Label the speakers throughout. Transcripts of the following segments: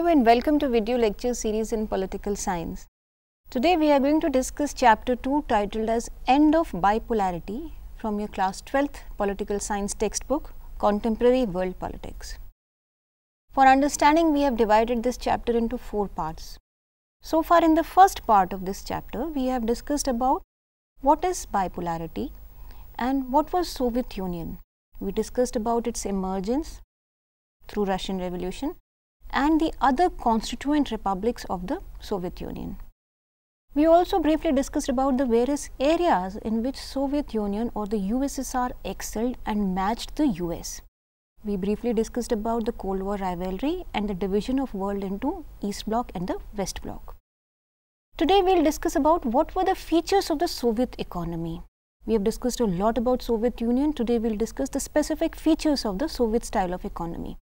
Speaker 1: Hello and welcome to video lecture series in political science. Today we are going to discuss chapter 2 titled as End of Bipolarity from your class 12th political science textbook Contemporary World Politics. For understanding we have divided this chapter into four parts. So far in the first part of this chapter we have discussed about what is bipolarity and what was Soviet Union. We discussed about its emergence through Russian Revolution and the other constituent republics of the Soviet Union. We also briefly discussed about the various areas in which Soviet Union or the USSR excelled and matched the US. We briefly discussed about the Cold War rivalry and the division of world into East Bloc and the West Bloc. Today we will discuss about what were the features of the Soviet economy. We have discussed a lot about Soviet Union, today we will discuss the specific features of the Soviet style of economy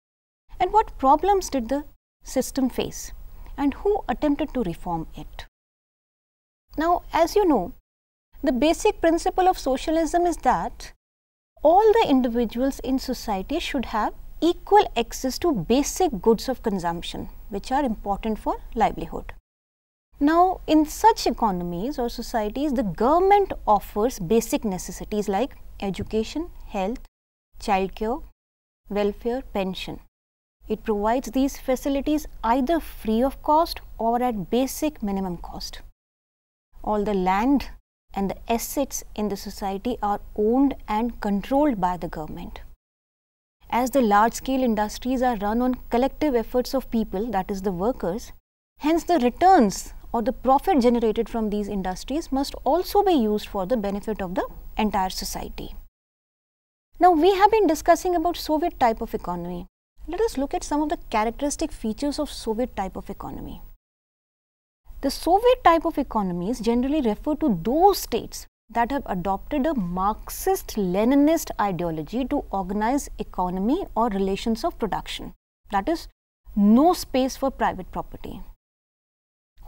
Speaker 1: and what problems did the system face and who attempted to reform it. Now, as you know, the basic principle of socialism is that all the individuals in society should have equal access to basic goods of consumption which are important for livelihood. Now, in such economies or societies, the government offers basic necessities like education, health, childcare, welfare, pension. It provides these facilities either free of cost or at basic minimum cost. All the land and the assets in the society are owned and controlled by the government. As the large scale industries are run on collective efforts of people, that is, the workers, hence the returns or the profit generated from these industries must also be used for the benefit of the entire society. Now, we have been discussing about Soviet type of economy let us look at some of the characteristic features of Soviet type of economy. The Soviet type of economies generally refer to those states that have adopted a Marxist Leninist ideology to organize economy or relations of production. That is, no space for private property.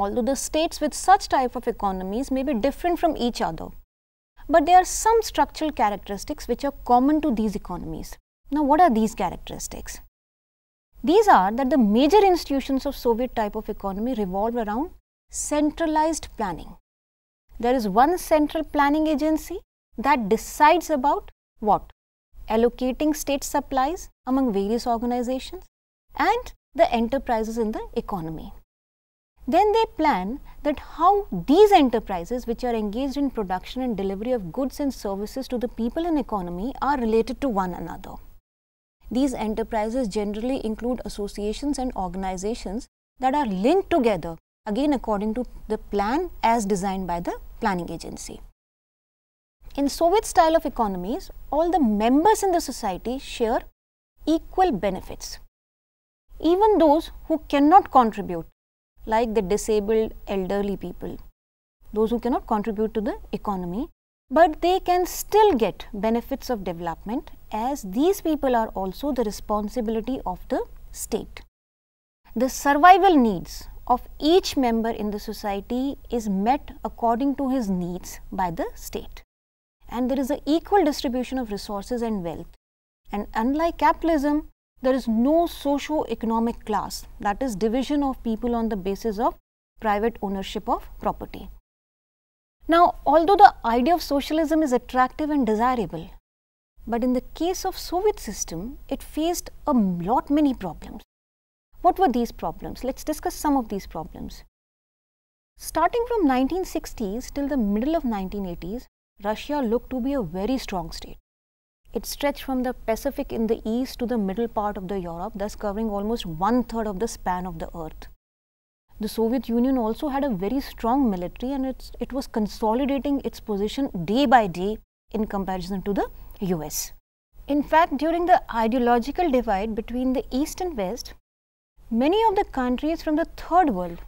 Speaker 1: Although the states with such type of economies may be different from each other, but there are some structural characteristics which are common to these economies. Now, what are these characteristics? These are that the major institutions of Soviet type of economy revolve around centralized planning. There is one central planning agency that decides about what? Allocating state supplies among various organizations and the enterprises in the economy. Then they plan that how these enterprises which are engaged in production and delivery of goods and services to the people and economy are related to one another. These enterprises generally include associations and organizations that are linked together again according to the plan as designed by the planning agency. In Soviet style of economies, all the members in the society share equal benefits. Even those who cannot contribute like the disabled elderly people, those who cannot contribute to the economy but they can still get benefits of development as these people are also the responsibility of the state. The survival needs of each member in the society is met according to his needs by the state. And there is an equal distribution of resources and wealth. And unlike capitalism, there is no socio-economic class that is division of people on the basis of private ownership of property. Now, although the idea of socialism is attractive and desirable, but in the case of Soviet system, it faced a lot many problems. What were these problems? Let's discuss some of these problems. Starting from 1960s till the middle of 1980s, Russia looked to be a very strong state. It stretched from the Pacific in the east to the middle part of the Europe, thus covering almost one third of the span of the earth the Soviet Union also had a very strong military and it's, it was consolidating its position day by day in comparison to the US. In fact, during the ideological divide between the East and West, many of the countries from the third world,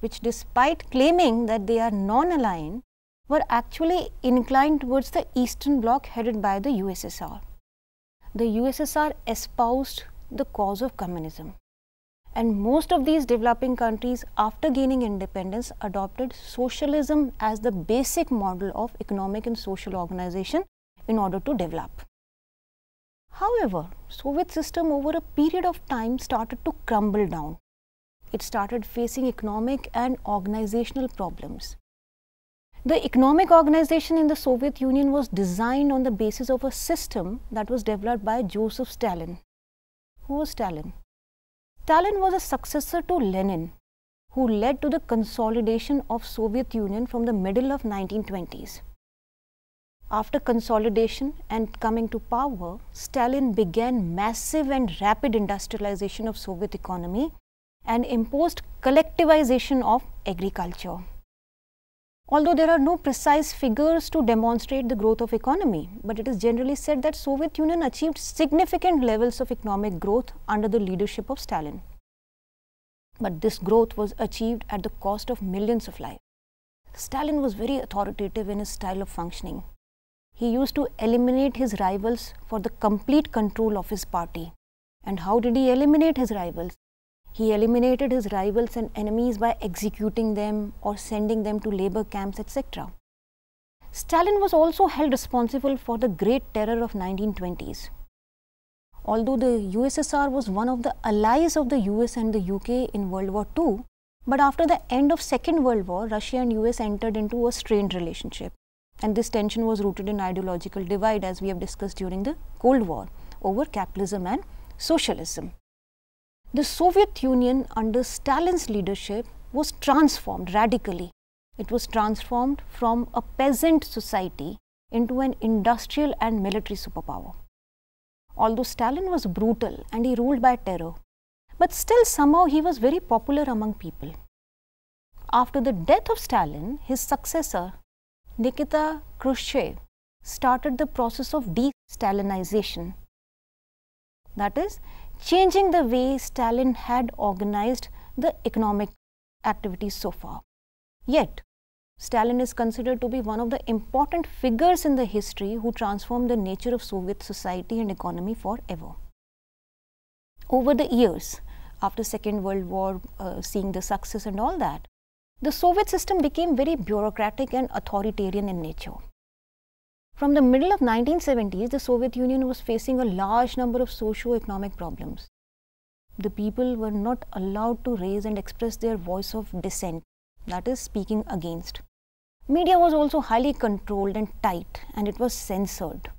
Speaker 1: which despite claiming that they are non-aligned, were actually inclined towards the Eastern Bloc headed by the USSR. The USSR espoused the cause of communism. And most of these developing countries, after gaining independence, adopted socialism as the basic model of economic and social organization in order to develop. However, Soviet system over a period of time started to crumble down. It started facing economic and organizational problems. The economic organization in the Soviet Union was designed on the basis of a system that was developed by Joseph Stalin. Who was Stalin? Stalin was a successor to Lenin, who led to the consolidation of Soviet Union from the middle of 1920s. After consolidation and coming to power, Stalin began massive and rapid industrialization of Soviet economy and imposed collectivization of agriculture although there are no precise figures to demonstrate the growth of economy, but it is generally said that Soviet Union achieved significant levels of economic growth under the leadership of Stalin. But this growth was achieved at the cost of millions of lives. Stalin was very authoritative in his style of functioning. He used to eliminate his rivals for the complete control of his party. And how did he eliminate his rivals? He eliminated his rivals and enemies by executing them or sending them to labor camps, etc. Stalin was also held responsible for the Great Terror of 1920s. Although the USSR was one of the allies of the US and the UK in World War II, but after the end of Second World War, Russia and US entered into a strained relationship. And this tension was rooted in ideological divide as we have discussed during the Cold War over capitalism and socialism. The Soviet Union under Stalin's leadership was transformed radically. It was transformed from a peasant society into an industrial and military superpower. Although Stalin was brutal and he ruled by terror, but still somehow he was very popular among people. After the death of Stalin, his successor, Nikita Khrushchev, started the process of de-Stalinization. That is, changing the way Stalin had organized the economic activities so far. Yet, Stalin is considered to be one of the important figures in the history who transformed the nature of Soviet society and economy forever. Over the years, after Second World War, uh, seeing the success and all that, the Soviet system became very bureaucratic and authoritarian in nature. From the middle of 1970s, the Soviet Union was facing a large number of socio-economic problems. The people were not allowed to raise and express their voice of dissent, that is speaking against. Media was also highly controlled and tight and it was censored.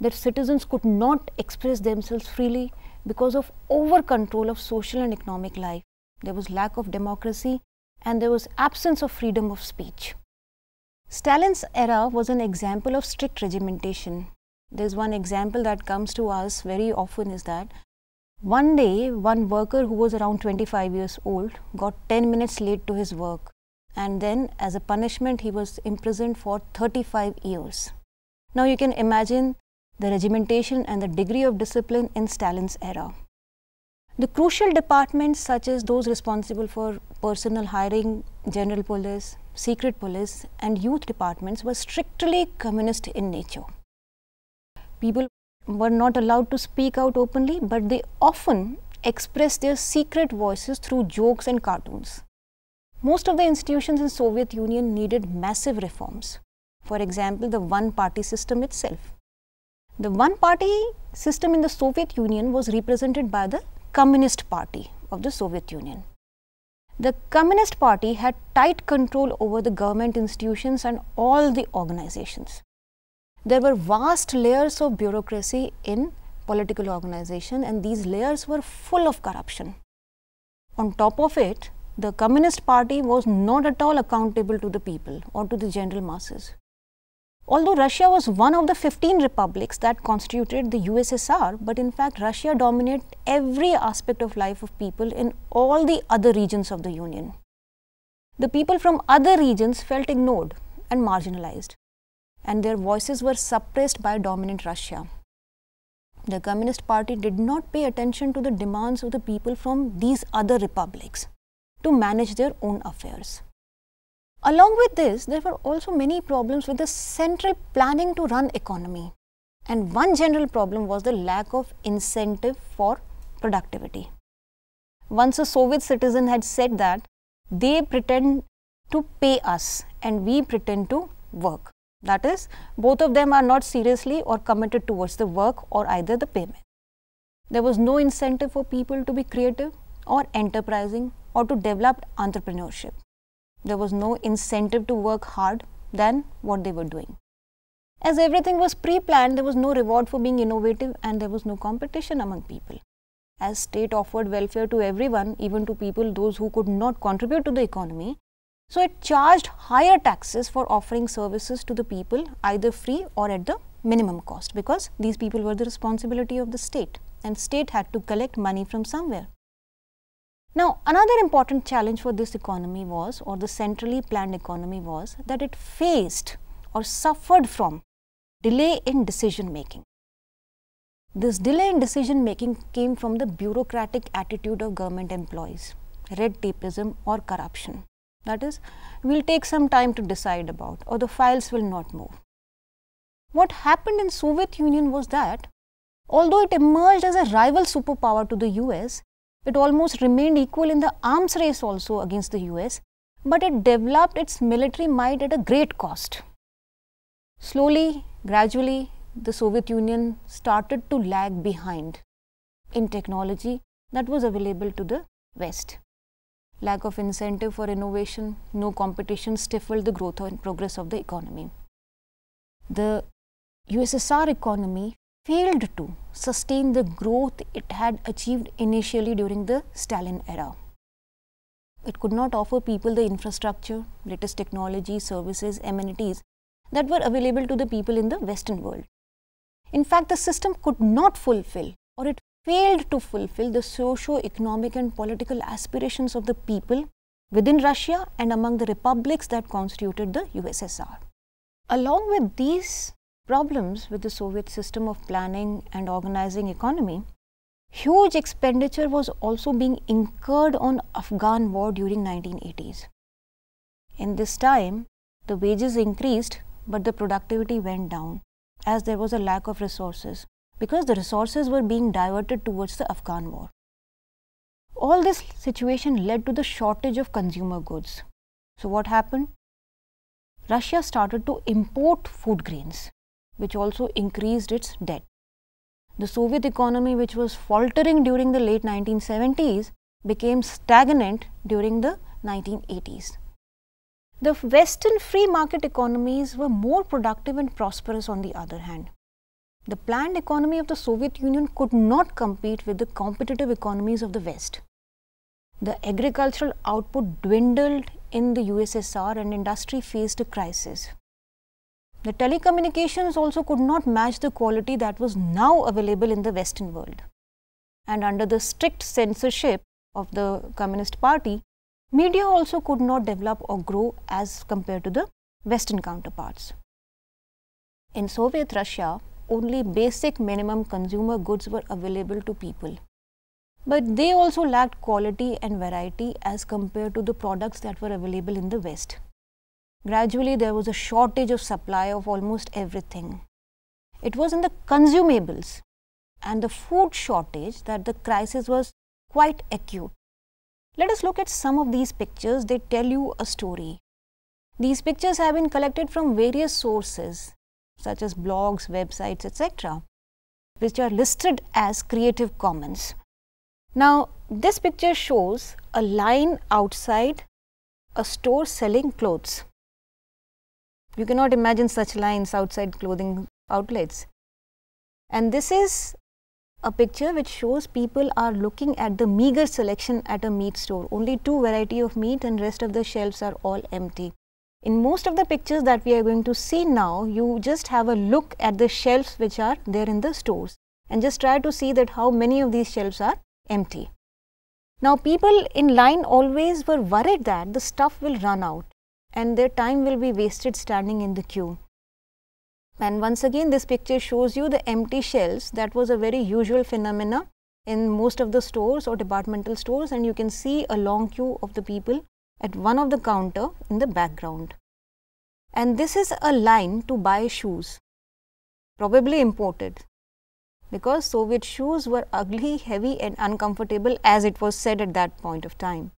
Speaker 1: Their citizens could not express themselves freely because of over control of social and economic life. There was lack of democracy and there was absence of freedom of speech. Stalin's era was an example of strict regimentation. There's one example that comes to us very often is that one day one worker who was around 25 years old got 10 minutes late to his work and then as a punishment he was imprisoned for 35 years. Now you can imagine the regimentation and the degree of discipline in Stalin's era. The crucial departments such as those responsible for personal hiring, general police, secret police and youth departments were strictly communist in nature. People were not allowed to speak out openly, but they often expressed their secret voices through jokes and cartoons. Most of the institutions in Soviet Union needed massive reforms. For example, the one-party system itself. The one-party system in the Soviet Union was represented by the Communist Party of the Soviet Union. The Communist Party had tight control over the government institutions and all the organizations. There were vast layers of bureaucracy in political organization and these layers were full of corruption. On top of it, the Communist Party was not at all accountable to the people or to the general masses. Although Russia was one of the 15 republics that constituted the USSR, but in fact Russia dominated every aspect of life of people in all the other regions of the Union. The people from other regions felt ignored and marginalized, and their voices were suppressed by dominant Russia. The Communist Party did not pay attention to the demands of the people from these other republics to manage their own affairs. Along with this, there were also many problems with the central planning to run economy. And one general problem was the lack of incentive for productivity. Once a Soviet citizen had said that, they pretend to pay us and we pretend to work. That is, both of them are not seriously or committed towards the work or either the payment. There was no incentive for people to be creative or enterprising or to develop entrepreneurship. There was no incentive to work hard than what they were doing. As everything was pre-planned, there was no reward for being innovative and there was no competition among people. As state offered welfare to everyone, even to people those who could not contribute to the economy, so it charged higher taxes for offering services to the people either free or at the minimum cost because these people were the responsibility of the state and state had to collect money from somewhere. Now, another important challenge for this economy was or the centrally planned economy was that it faced or suffered from delay in decision making. This delay in decision making came from the bureaucratic attitude of government employees, red tapeism or corruption. That is, we will take some time to decide about or the files will not move. What happened in Soviet Union was that although it emerged as a rival superpower to the US, it almost remained equal in the arms race also against the US, but it developed its military might at a great cost. Slowly, gradually, the Soviet Union started to lag behind in technology that was available to the West. Lack of incentive for innovation, no competition stifled the growth and progress of the economy. The USSR economy failed to sustain the growth it had achieved initially during the Stalin era. It could not offer people the infrastructure, latest technology, services, amenities that were available to the people in the Western world. In fact, the system could not fulfill or it failed to fulfill the socio-economic and political aspirations of the people within Russia and among the republics that constituted the USSR. Along with these problems with the Soviet system of planning and organizing economy, huge expenditure was also being incurred on Afghan war during 1980s. In this time, the wages increased but the productivity went down as there was a lack of resources because the resources were being diverted towards the Afghan war. All this situation led to the shortage of consumer goods. So what happened? Russia started to import food grains which also increased its debt. The Soviet economy, which was faltering during the late 1970s, became stagnant during the 1980s. The Western free market economies were more productive and prosperous on the other hand. The planned economy of the Soviet Union could not compete with the competitive economies of the West. The agricultural output dwindled in the USSR and industry faced a crisis the telecommunications also could not match the quality that was now available in the Western world. And under the strict censorship of the Communist Party, media also could not develop or grow as compared to the Western counterparts. In Soviet Russia, only basic minimum consumer goods were available to people. But they also lacked quality and variety as compared to the products that were available in the West gradually there was a shortage of supply of almost everything. It was in the consumables and the food shortage that the crisis was quite acute. Let us look at some of these pictures, they tell you a story. These pictures have been collected from various sources such as blogs, websites, etc., which are listed as Creative Commons. Now, this picture shows a line outside a store selling clothes. You cannot imagine such lines outside clothing outlets. And this is a picture which shows people are looking at the meager selection at a meat store. Only two variety of meat and rest of the shelves are all empty. In most of the pictures that we are going to see now, you just have a look at the shelves which are there in the stores and just try to see that how many of these shelves are empty. Now people in line always were worried that the stuff will run out and their time will be wasted standing in the queue. And once again this picture shows you the empty shelves that was a very usual phenomena in most of the stores or departmental stores and you can see a long queue of the people at one of the counter in the background. And this is a line to buy shoes, probably imported because Soviet shoes were ugly, heavy and uncomfortable as it was said at that point of time.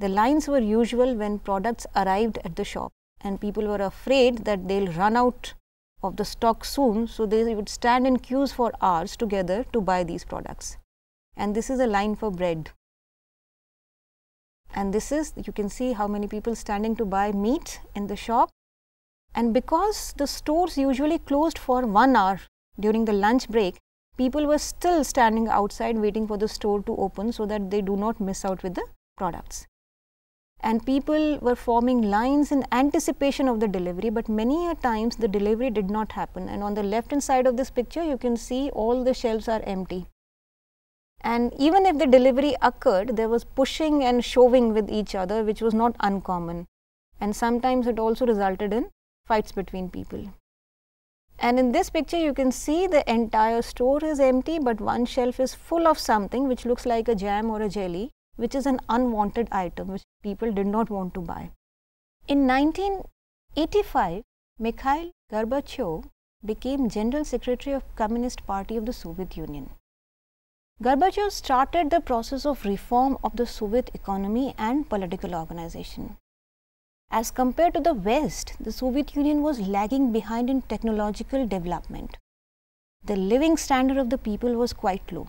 Speaker 1: The lines were usual when products arrived at the shop and people were afraid that they will run out of the stock soon. So, they would stand in queues for hours together to buy these products and this is a line for bread. And this is you can see how many people standing to buy meat in the shop and because the stores usually closed for 1 hour during the lunch break, people were still standing outside waiting for the store to open so that they do not miss out with the products and people were forming lines in anticipation of the delivery but many a times the delivery did not happen and on the left hand side of this picture you can see all the shelves are empty and even if the delivery occurred there was pushing and shoving with each other which was not uncommon and sometimes it also resulted in fights between people and in this picture you can see the entire store is empty but one shelf is full of something which looks like a jam or a jelly which is an unwanted item which people did not want to buy. In 1985, Mikhail Gorbachev became General Secretary of Communist Party of the Soviet Union. Gorbachev started the process of reform of the Soviet economy and political organization. As compared to the West, the Soviet Union was lagging behind in technological development. The living standard of the people was quite low.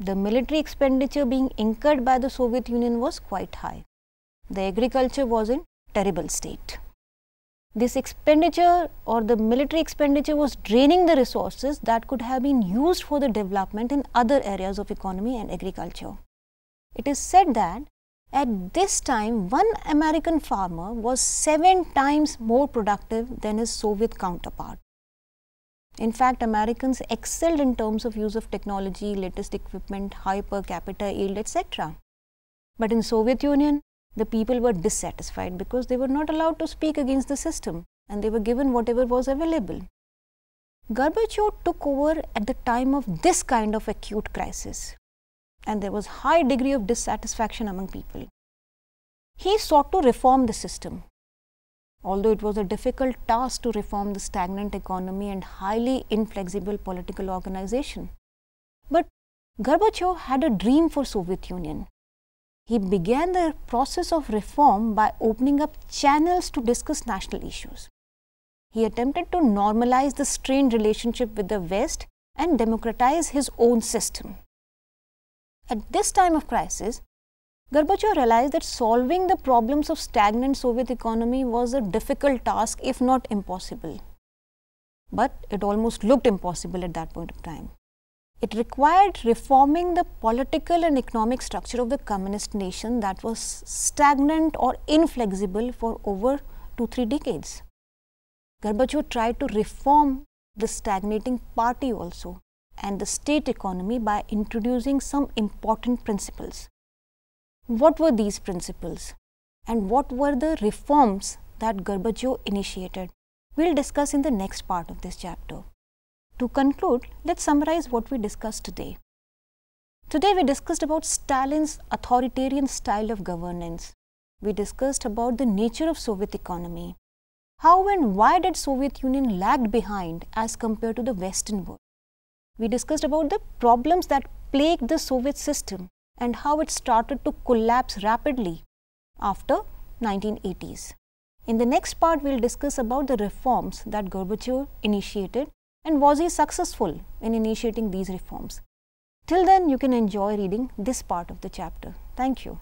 Speaker 1: The military expenditure being incurred by the Soviet Union was quite high. The agriculture was in terrible state. This expenditure or the military expenditure was draining the resources that could have been used for the development in other areas of economy and agriculture. It is said that at this time, one American farmer was seven times more productive than his Soviet counterpart. In fact, Americans excelled in terms of use of technology, latest equipment, high per capita yield, etc. But in Soviet Union, the people were dissatisfied because they were not allowed to speak against the system and they were given whatever was available. Gorbachev took over at the time of this kind of acute crisis and there was high degree of dissatisfaction among people. He sought to reform the system Although it was a difficult task to reform the stagnant economy and highly inflexible political organization. But Gorbachev had a dream for Soviet Union. He began the process of reform by opening up channels to discuss national issues. He attempted to normalize the strained relationship with the West and democratize his own system. At this time of crisis, Gorbachev realized that solving the problems of stagnant Soviet economy was a difficult task if not impossible. But it almost looked impossible at that point of time. It required reforming the political and economic structure of the communist nation that was stagnant or inflexible for over two, three decades. Gorbachev tried to reform the stagnating party also and the state economy by introducing some important principles. What were these principles? And what were the reforms that Gorbachev initiated? We'll discuss in the next part of this chapter. To conclude, let's summarize what we discussed today. Today we discussed about Stalin's authoritarian style of governance. We discussed about the nature of Soviet economy. How and why did Soviet Union lagged behind as compared to the Western world? We discussed about the problems that plagued the Soviet system and how it started to collapse rapidly after 1980s. In the next part, we will discuss about the reforms that Gorbachev initiated and was he successful in initiating these reforms. Till then, you can enjoy reading this part of the chapter. Thank you.